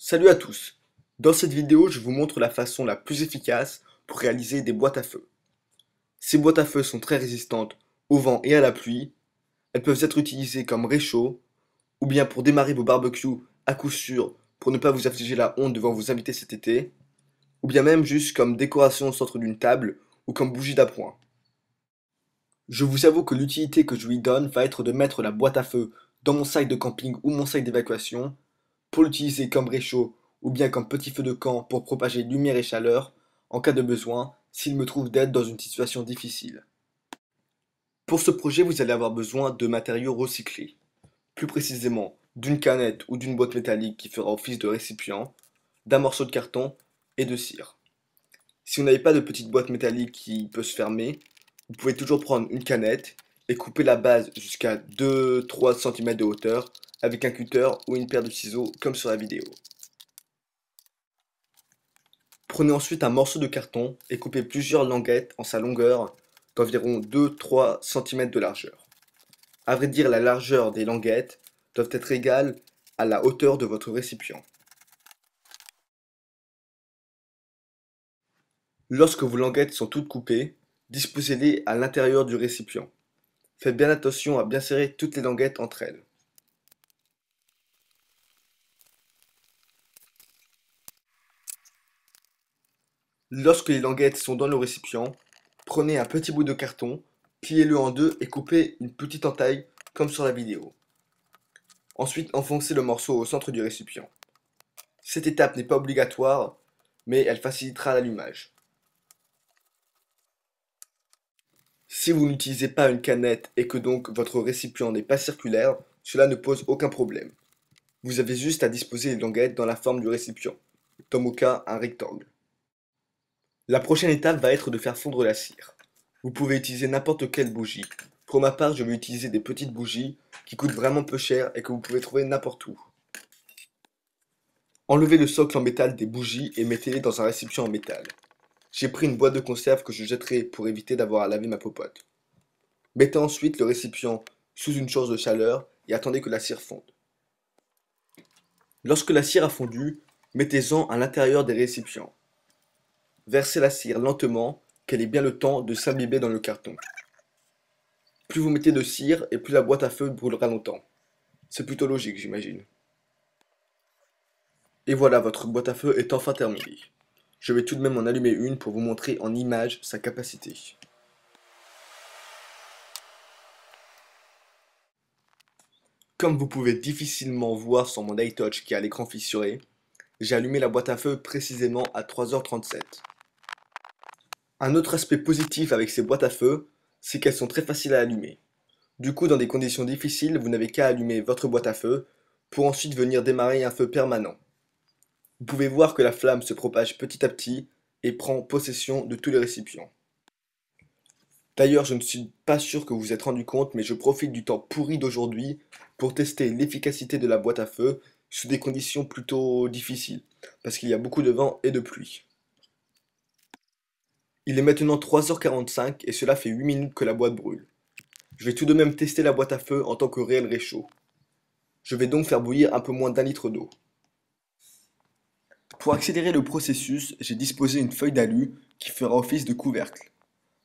Salut à tous Dans cette vidéo, je vous montre la façon la plus efficace pour réaliser des boîtes à feu. Ces boîtes à feu sont très résistantes au vent et à la pluie. Elles peuvent être utilisées comme réchaud, ou bien pour démarrer vos barbecues à coup sûr pour ne pas vous affliger la honte devant vos invités cet été, ou bien même juste comme décoration au centre d'une table ou comme bougie d'appoint. Je vous avoue que l'utilité que je lui donne va être de mettre la boîte à feu dans mon sac de camping ou mon sac d'évacuation pour l'utiliser comme réchaud ou bien comme petit feu de camp pour propager lumière et chaleur en cas de besoin s'il me trouve d'aide dans une situation difficile. Pour ce projet, vous allez avoir besoin de matériaux recyclés. Plus précisément, d'une canette ou d'une boîte métallique qui fera office de récipient, d'un morceau de carton et de cire. Si vous n'avez pas de petite boîte métallique qui peut se fermer, vous pouvez toujours prendre une canette et couper la base jusqu'à 2-3 cm de hauteur avec un cutter ou une paire de ciseaux comme sur la vidéo. Prenez ensuite un morceau de carton et coupez plusieurs languettes en sa longueur d'environ 2-3 cm de largeur. À vrai dire, la largeur des languettes doivent être égale à la hauteur de votre récipient. Lorsque vos languettes sont toutes coupées, disposez-les à l'intérieur du récipient. Faites bien attention à bien serrer toutes les languettes entre elles. Lorsque les languettes sont dans le récipient, prenez un petit bout de carton, pliez-le en deux et coupez une petite entaille comme sur la vidéo. Ensuite, enfoncez le morceau au centre du récipient. Cette étape n'est pas obligatoire, mais elle facilitera l'allumage. Si vous n'utilisez pas une canette et que donc votre récipient n'est pas circulaire, cela ne pose aucun problème. Vous avez juste à disposer les languettes dans la forme du récipient, dans mon cas un rectangle. La prochaine étape va être de faire fondre la cire. Vous pouvez utiliser n'importe quelle bougie. Pour ma part, je vais utiliser des petites bougies qui coûtent vraiment peu cher et que vous pouvez trouver n'importe où. Enlevez le socle en métal des bougies et mettez-les dans un récipient en métal. J'ai pris une boîte de conserve que je jetterai pour éviter d'avoir à laver ma popote. Mettez ensuite le récipient sous une source de chaleur et attendez que la cire fonde. Lorsque la cire a fondu, mettez-en à l'intérieur des récipients versez la cire lentement, qu'elle ait bien le temps de s'imbiber dans le carton. Plus vous mettez de cire et plus la boîte à feu brûlera longtemps. C'est plutôt logique, j'imagine. Et voilà, votre boîte à feu est enfin terminée. Je vais tout de même en allumer une pour vous montrer en image sa capacité. Comme vous pouvez difficilement voir sur mon iTouch qui a l'écran fissuré, j'ai allumé la boîte à feu précisément à 3h37. Un autre aspect positif avec ces boîtes à feu, c'est qu'elles sont très faciles à allumer. Du coup, dans des conditions difficiles, vous n'avez qu'à allumer votre boîte à feu pour ensuite venir démarrer un feu permanent. Vous pouvez voir que la flamme se propage petit à petit et prend possession de tous les récipients. D'ailleurs, je ne suis pas sûr que vous vous êtes rendu compte, mais je profite du temps pourri d'aujourd'hui pour tester l'efficacité de la boîte à feu sous des conditions plutôt difficiles, parce qu'il y a beaucoup de vent et de pluie. Il est maintenant 3h45 et cela fait 8 minutes que la boîte brûle. Je vais tout de même tester la boîte à feu en tant que réel réchaud. Je vais donc faire bouillir un peu moins d'un litre d'eau. Pour accélérer le processus, j'ai disposé une feuille d'alu qui fera office de couvercle.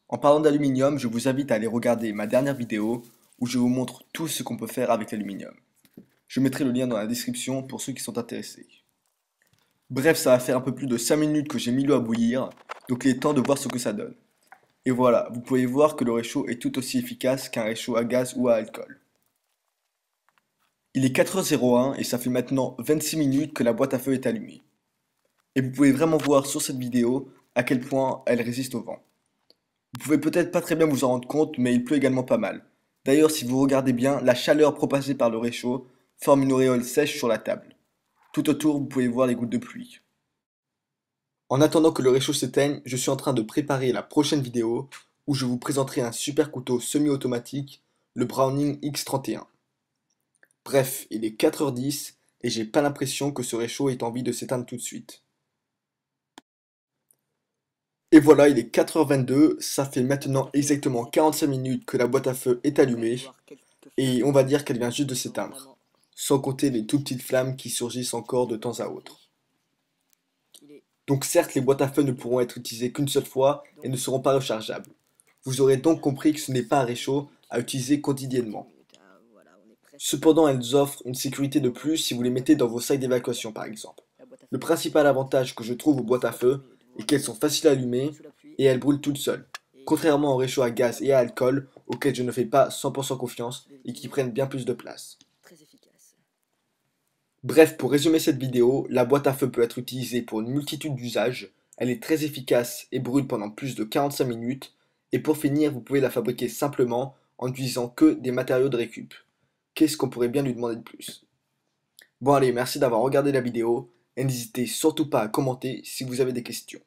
En parlant d'aluminium, je vous invite à aller regarder ma dernière vidéo où je vous montre tout ce qu'on peut faire avec l'aluminium. Je mettrai le lien dans la description pour ceux qui sont intéressés. Bref, ça va faire un peu plus de 5 minutes que j'ai mis l'eau à bouillir donc il est temps de voir ce que ça donne. Et voilà, vous pouvez voir que le réchaud est tout aussi efficace qu'un réchaud à gaz ou à alcool. Il est 4h01 et ça fait maintenant 26 minutes que la boîte à feu est allumée. Et vous pouvez vraiment voir sur cette vidéo à quel point elle résiste au vent. Vous pouvez peut-être pas très bien vous en rendre compte, mais il pleut également pas mal. D'ailleurs, si vous regardez bien, la chaleur propagée par le réchaud forme une auréole sèche sur la table. Tout autour, vous pouvez voir les gouttes de pluie. En attendant que le réchaud s'éteigne, je suis en train de préparer la prochaine vidéo où je vous présenterai un super couteau semi-automatique, le Browning X31. Bref, il est 4h10 et j'ai pas l'impression que ce réchaud ait envie de s'éteindre tout de suite. Et voilà, il est 4h22, ça fait maintenant exactement 45 minutes que la boîte à feu est allumée, et on va dire qu'elle vient juste de s'éteindre, sans compter les toutes petites flammes qui surgissent encore de temps à autre. Donc certes, les boîtes à feu ne pourront être utilisées qu'une seule fois et ne seront pas rechargeables. Vous aurez donc compris que ce n'est pas un réchaud à utiliser quotidiennement. Cependant, elles offrent une sécurité de plus si vous les mettez dans vos sacs d'évacuation par exemple. Le principal avantage que je trouve aux boîtes à feu est qu'elles sont faciles à allumer et elles brûlent toutes seules. Contrairement aux réchauds à gaz et à alcool auxquels je ne fais pas 100% confiance et qui prennent bien plus de place. Bref, pour résumer cette vidéo, la boîte à feu peut être utilisée pour une multitude d'usages, elle est très efficace et brûle pendant plus de 45 minutes, et pour finir, vous pouvez la fabriquer simplement en utilisant que des matériaux de récup. Qu'est-ce qu'on pourrait bien lui demander de plus Bon allez, merci d'avoir regardé la vidéo, et n'hésitez surtout pas à commenter si vous avez des questions.